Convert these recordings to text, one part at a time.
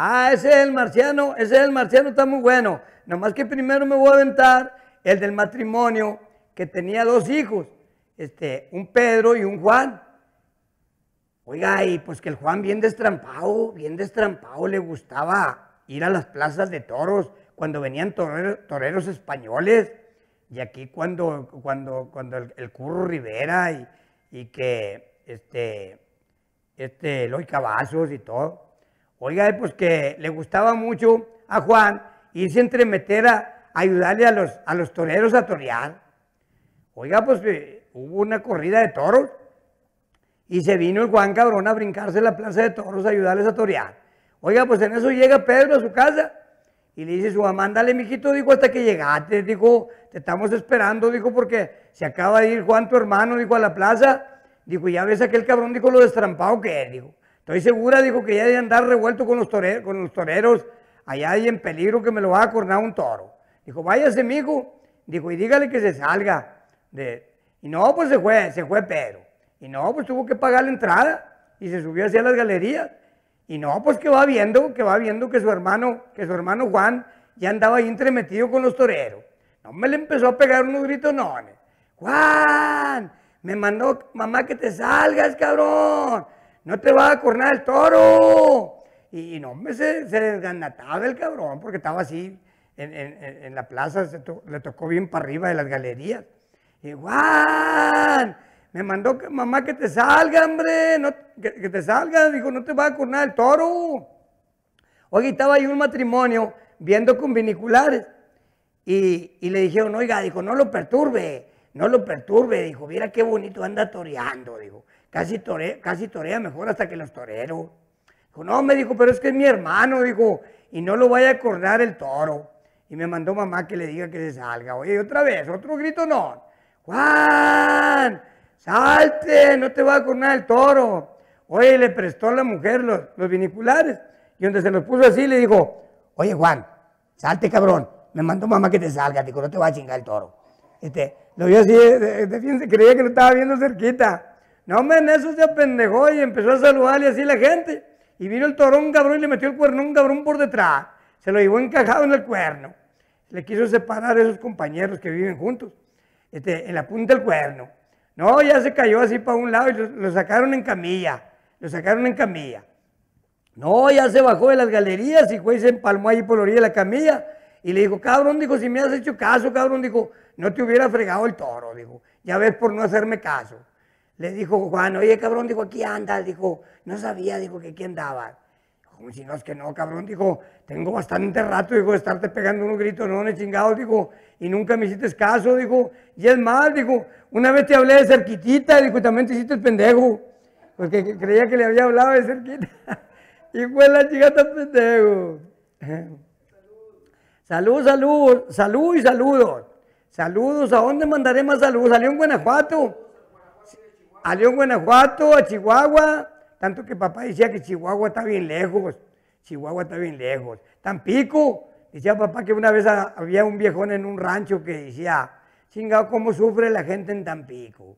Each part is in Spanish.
Ah, ese es el marciano, ese es el marciano, está muy bueno. Nomás que primero me voy a aventar el del matrimonio que tenía dos hijos, este, un Pedro y un Juan. Oiga, y pues que el Juan bien destrampado, bien destrampado, le gustaba ir a las plazas de toros cuando venían toreros, españoles. Y aquí cuando, cuando, cuando el, Curro Rivera y, que este, este, los cabazos y todo. Oiga, eh, pues que le gustaba mucho a Juan irse a entremeter a, ayudarle a los, a los toreros a torear. Oiga, pues eh, hubo una corrida de toros y se vino el Juan Cabrón a brincarse en la plaza de toros a ayudarles a torear. Oiga, pues en eso llega Pedro a su casa y le dice su mamá, ándale, mijito, dijo, hasta que llegaste, dijo, te estamos esperando, dijo, porque se acaba de ir Juan, tu hermano, dijo, a la plaza. Dijo, ya ves aquel cabrón, dijo, lo destrampado que es, dijo. Estoy segura, dijo, que ya de andar revuelto con los, toreros, con los toreros, allá hay en peligro que me lo va a cornar un toro. Dijo, váyase, mijo. Dijo, y dígale que se salga. Y no, pues se fue, se fue pero. Y no, pues tuvo que pagar la entrada y se subió hacia las galerías. Y no, pues que va viendo, que va viendo que su hermano, que su hermano Juan ya andaba ahí entremetido con los toreros. No, me le empezó a pegar unos gritos, no, Juan, me mandó mamá que te salgas, cabrón no te va a cornar el toro. Y, no, hombre, se, desganataba el cabrón porque estaba así en, la plaza, le tocó bien para arriba de las galerías. Y me mandó mamá que te salga, hombre, que, te salga, dijo, no te va a cornar el toro. Oye, estaba ahí un matrimonio viendo con viniculares y, y le dijeron, oiga, dijo, no lo perturbe, no lo perturbe, dijo, mira qué bonito anda toreando, dijo casi, casi torea mejor hasta que los toreros Dijo, no, me dijo, pero es que es mi hermano, dijo, y no lo vaya a acordar el toro. Y me mandó mamá que le diga que se salga. Oye, otra vez, otro grito no. Juan, salte, no te va a cornar el toro. Oye, le prestó a la mujer los, viniculares. Y donde se los puso así, le dijo, oye, Juan, salte, cabrón. Me mandó mamá que te salga, dijo, no te va a chingar el toro. Este, lo vio así, de, creía que lo estaba viendo cerquita. No, hombre, en eso se apendejó y empezó a saludarle así la gente. Y vino el torón un cabrón y le metió el cuerno un cabrón por detrás. Se lo llevó encajado en el cuerno. Le quiso separar a esos compañeros que viven juntos. Este, en la punta del cuerno. No, ya se cayó así para un lado y lo, sacaron en camilla. Lo sacaron en camilla. No, ya se bajó de las galerías y fue se empalmó ahí por la orilla de la camilla. Y le dijo, cabrón, dijo, si me has hecho caso, cabrón, dijo, no te hubiera fregado el toro, dijo, ya ves por no hacerme caso. Le dijo Juan, oye cabrón, dijo, aquí andas, dijo, no sabía, dijo, que aquí andaba. Como si no es que no, cabrón, dijo, tengo bastante rato, dijo, de estarte pegando unos gritos, no, no chingados, dijo, y nunca me hiciste caso, dijo, y es más, dijo, una vez te hablé de cerquitita, dijo, y también te hiciste el pendejo, porque creía que le había hablado de cerquita, y fue la chica tan pendejo. Salud, salud, salud y saludos. Saludos, ¿a dónde mandaré más saludos? Salió en Guanajuato a León, Guanajuato, a Chihuahua, tanto que papá decía que Chihuahua está bien lejos, Chihuahua está bien lejos. Tampico, decía papá que una vez había un viejón en un rancho que decía, chingado, ¿cómo sufre la gente en Tampico?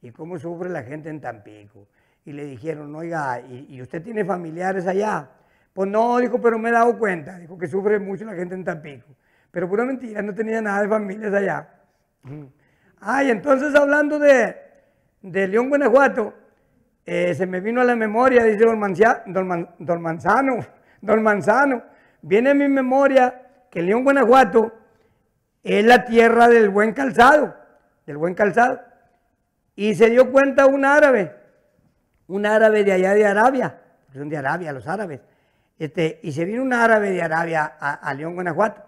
¿Y cómo sufre la gente en Tampico? Y le dijeron, oiga, ¿y, usted tiene familiares allá? Pues no, dijo, pero me he dado cuenta, dijo que sufre mucho la gente en Tampico. Pero pura mentira, no tenía nada de familias allá. Ay, entonces hablando de, de León, Guanajuato, eh, se me vino a la memoria, dice don, Manzano, don Manzano, viene a mi memoria que León, Guanajuato es la tierra del buen calzado, del buen calzado. Y se dio cuenta un árabe, un árabe de allá de Arabia, son de Arabia los árabes, este, y se vino un árabe de Arabia a, León, Guanajuato.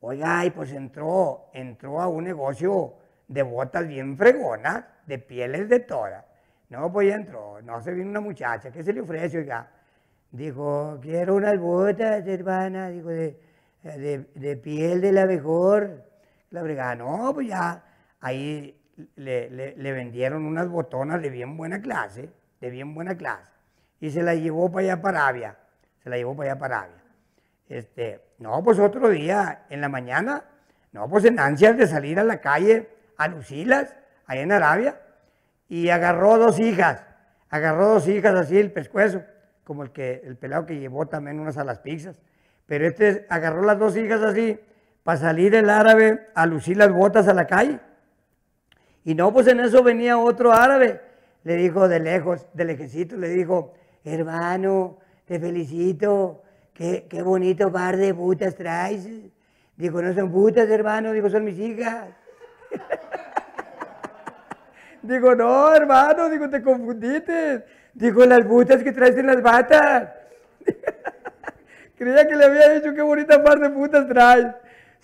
Oiga, y pues entró, entró a un negocio de botas bien fregonas, de pieles de todas. No, pues entró, no se vino una muchacha, ¿qué se le ofrece, oiga? Dijo, quiero unas botas, hermana, dijo, de, de, de piel de la mejor. La brigada, no, pues ya, ahí le, vendieron unas botonas de bien buena clase, de bien buena clase, y se la llevó para allá para Avia, se la llevó para allá para Avia, Este, no, pues otro día, en la mañana, no, pues en ansias de salir a la calle a lucirlas, ahí en Arabia, y agarró dos hijas, agarró dos hijas así el pescuezo, como el, que, el pelado que llevó también unas a las pizzas. Pero este agarró las dos hijas así para salir el árabe a lucir las botas a la calle. Y no, pues en eso venía otro árabe. Le dijo de lejos, del ejército le dijo, hermano, te felicito, qué, qué bonito par de butas traes. Dijo, no son butas, hermano, dijo son mis hijas. Digo, no, hermano, digo, te confundiste. Digo, las butas que traes en las batas. Creía que le había dicho qué bonita par de putas traes.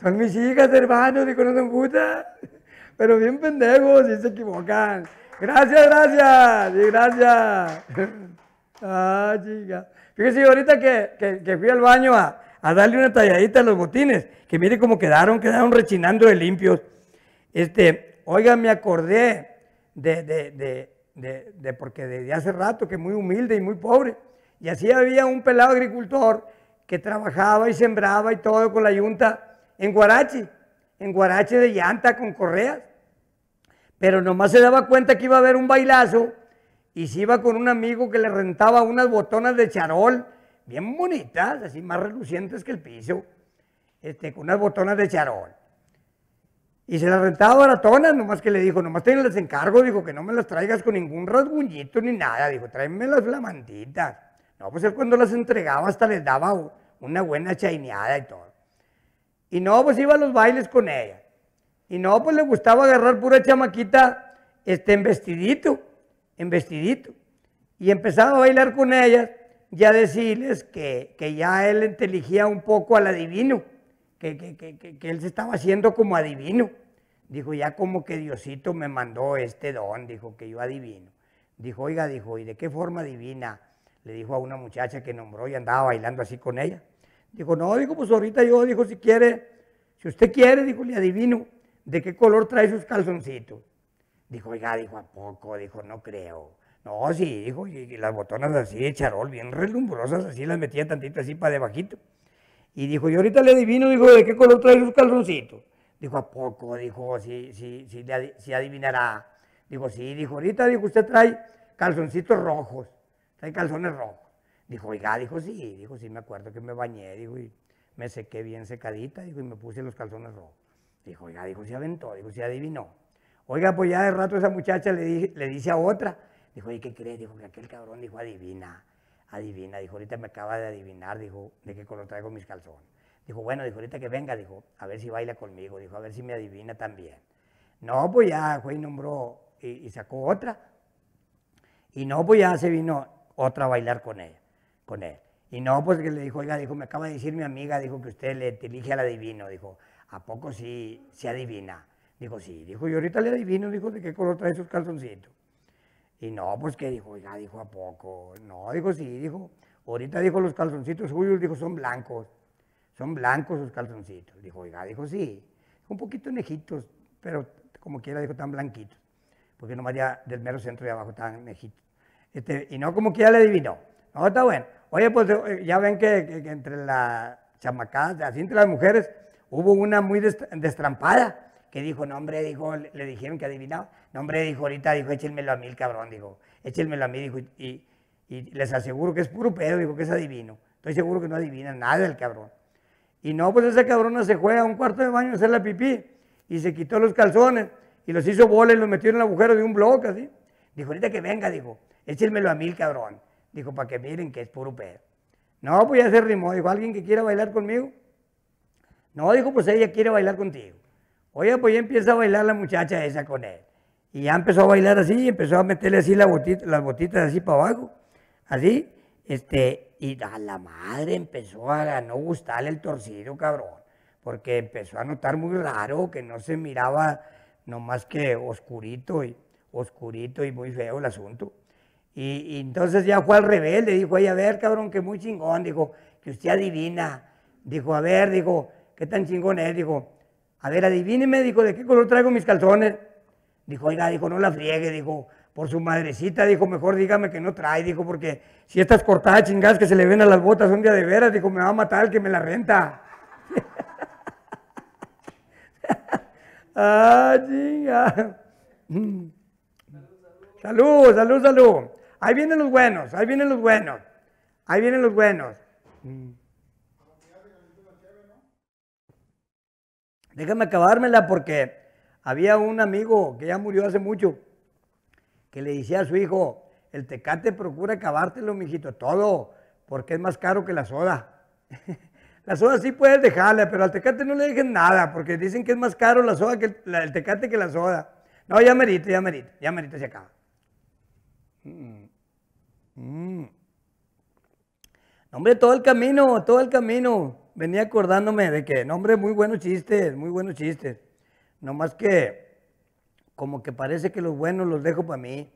Son mis hijas, hermano, digo, no son putas. Pero bien pendejos, y se equivocan. Gracias, gracias, Y gracias. Ah, chica. Fíjese, ahorita que, fui al baño a, a, darle una talladita a los botines, que mire cómo quedaron, quedaron rechinando de limpios. Este, oiga, me acordé de, de, de, de porque desde hace rato que muy humilde y muy pobre. Y así había un pelado agricultor que trabajaba y sembraba y todo con la yunta en Guarachi, en guarache de llanta con correas. Pero nomás se daba cuenta que iba a haber un bailazo y se iba con un amigo que le rentaba unas botonas de charol, bien bonitas, así más relucientes que el piso, este, con unas botonas de charol. Y se las rentaba baratonas, nomás que le dijo, nomás te las encargo, dijo que no me las traigas con ningún rasguñito ni nada, dijo, tráeme las flamanditas. No, pues él cuando las entregaba hasta les daba una buena chaineada y todo. Y no, pues iba a los bailes con ella. Y no, pues le gustaba agarrar pura chamaquita este, en vestidito, en vestidito. Y empezaba a bailar con ellas y a decirles que, que ya él inteligía un poco al adivino que, él se estaba haciendo como adivino. Dijo, ya como que Diosito me mandó este don, dijo, que yo adivino. Dijo, oiga, dijo, ¿y de qué forma divina? Le dijo a una muchacha que nombró y andaba bailando así con ella. Dijo, no, dijo, pues ahorita yo, dijo, si quiere, si usted quiere, dijo, le adivino, ¿de qué color trae sus calzoncitos? Dijo, oiga, dijo, ¿a poco? Dijo, no creo. No, sí, dijo, y, las botonas así, de charol, bien relumbrosas, así las metía tantito así para debajito. Y dijo, yo ahorita le adivino, dijo, ¿de qué color trae sus calzoncitos? Dijo, ¿a poco? Dijo, si, sí, sí, sí, adivinará. Dijo, sí, dijo, ahorita, dijo, usted trae calzoncitos rojos, trae calzones rojos. Dijo, oiga, dijo, sí, dijo, sí, me acuerdo que me bañé, dijo, y me sequé bien secadita, dijo, y me puse los calzones rojos. Dijo, oiga, dijo, se aventó, dijo, se adivinó. Oiga, pues ya de rato esa muchacha le, le dice a otra, dijo, ¿y qué crees? Dijo, que aquel cabrón dijo, adivina adivina, dijo, ahorita me acaba de adivinar, dijo, de qué color traigo mis calzones. Dijo, bueno, dijo, ahorita que venga, dijo, a ver si baila conmigo, dijo, a ver si me adivina también. No, pues ya fue y nombró y, sacó otra. Y no, pues ya se vino otra a bailar con ella, con él. Y no, pues que le dijo, oiga, dijo, me acaba de decir mi amiga, dijo que usted le elige al adivino, dijo, ¿a poco sí se adivina? Dijo, sí, dijo, y ahorita le adivino, dijo, de qué color trae sus calzoncitos. Y no, pues que dijo, oiga, dijo a poco. No, dijo sí, dijo. Ahorita dijo los calzoncitos suyos, dijo son blancos. Son blancos los calzoncitos. Dijo, oiga, dijo sí. Un poquito nejitos, pero como quiera dijo tan blanquitos. Porque nomás ya del mero centro de abajo tan nejitos. Este, y no como quiera le adivinó. No, está bueno. Oye, pues eh, ya ven que, entre las chamacadas, así entre las mujeres, hubo una muy destrampada que dijo, no hombre, dijo, le dijeron que adivinaba, no hombre, dijo ahorita, dijo, échenmelo a mil cabrón, dijo, échenmelo a mí, dijo, y, les aseguro que es puro pedo, dijo, que es adivino, estoy seguro que no adivina nada el cabrón. Y no, pues esa cabrón se juega a un cuarto de baño a hacer la pipí y se quitó los calzones y los hizo bola y los metió en el agujero de un bloque, así. Dijo, ahorita que venga, dijo, échenmelo a mil cabrón, dijo, para que miren que es puro pedo. No, pues ya se rimó, dijo, ¿alguien que quiera bailar conmigo? No, dijo, pues ella quiere bailar contigo. Oye, pues ya empieza a bailar la muchacha esa con él. Y ya empezó a bailar así, ...y empezó a meterle así las botitas así para abajo. Así, este, y a la madre empezó a, no gustarle el torcido, cabrón. Porque empezó a notar muy raro que no se miraba ...no más que oscurito y oscurito y muy feo el asunto. Y, entonces ya fue al le dijo, oye, a ver, cabrón, que muy chingón, dijo, que usted adivina. Dijo, a ver, dijo, ¿qué tan chingón es? Dijo, a ver, adivíneme, dijo, ¿de qué color traigo mis calzones? Dijo, oiga, dijo, no la friegue, dijo, por su madrecita, dijo, mejor dígame que no trae, dijo, porque si estas cortadas chingadas que se le ven a las botas son día de veras, dijo, me va a matar que me la renta. ah, chinga. salud, salud, salud. Ahí vienen los buenos, ahí vienen los buenos, ahí vienen los buenos. Déjame acabármela porque había un amigo que ya murió hace mucho que le decía a su hijo, el tecate procura acabártelo, mijito, todo, porque es más caro que la soda. la soda sí puedes dejarla, pero al tecate no le dejen nada, porque dicen que es más caro la soda que el, tecate que la soda. No, ya merito, ya merito, ya merito se acaba. Mm. mm. Hombre, todo el camino, todo el camino venía acordándome de que, no, hombre, muy buenos chistes, muy buenos chistes. Nomás que, como que parece que los buenos los dejo para mí.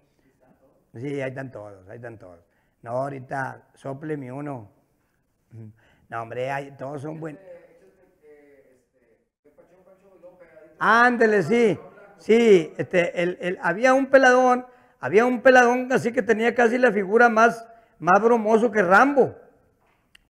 Sí, ahí están todos, ahí están todos. No, ahorita, sople mi uno. No, hombre, hay, todos son buenos. Ándele, sí. Sí, este, el, había un peladón, había un peladón así que tenía casi la figura más, más bromoso que Rambo.